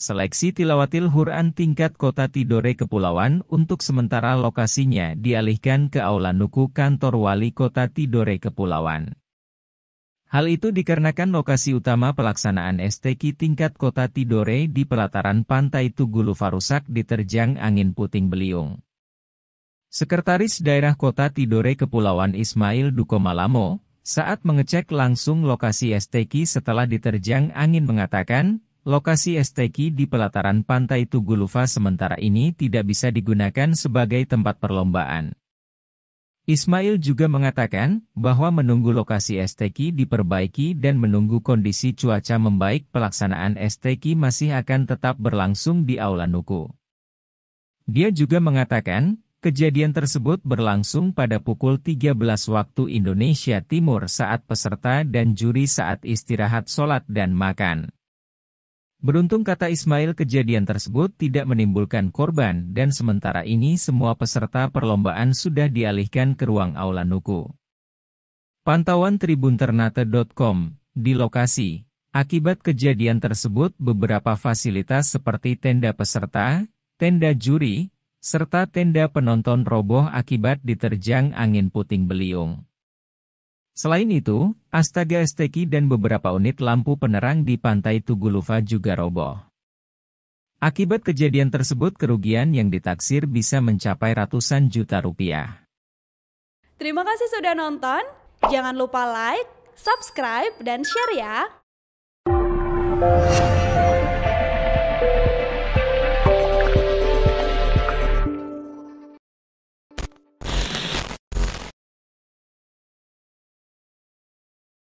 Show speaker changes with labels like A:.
A: Seleksi tilawatil Quran tingkat Kota Tidore Kepulauan untuk sementara lokasinya dialihkan ke Aula Nuku Kantor Wali Kota Tidore Kepulauan. Hal itu dikarenakan lokasi utama pelaksanaan STK tingkat Kota Tidore di pelataran Pantai Tugulu Farusak diterjang angin puting beliung. Sekretaris Daerah Kota Tidore Kepulauan Ismail Duko Malamo, saat mengecek langsung lokasi STK setelah diterjang angin mengatakan, Lokasi esteki di pelataran pantai Tugulufa sementara ini tidak bisa digunakan sebagai tempat perlombaan. Ismail juga mengatakan bahwa menunggu lokasi esteki diperbaiki dan menunggu kondisi cuaca membaik pelaksanaan esteki masih akan tetap berlangsung di Aula Nuku. Dia juga mengatakan, kejadian tersebut berlangsung pada pukul 13 waktu Indonesia Timur saat peserta dan juri saat istirahat sholat dan makan. Beruntung kata Ismail kejadian tersebut tidak menimbulkan korban dan sementara ini semua peserta perlombaan sudah dialihkan ke ruang aula Nuku. Pantauan tribunternate.com di lokasi. Akibat kejadian tersebut beberapa fasilitas seperti tenda peserta, tenda juri, serta tenda penonton roboh akibat diterjang angin puting beliung. Selain itu, Astaga Esteki dan beberapa unit lampu penerang di pantai Tugulufa juga roboh. Akibat kejadian tersebut kerugian yang ditaksir bisa mencapai ratusan juta rupiah.
B: Terima kasih sudah nonton, jangan lupa like, subscribe, dan share ya!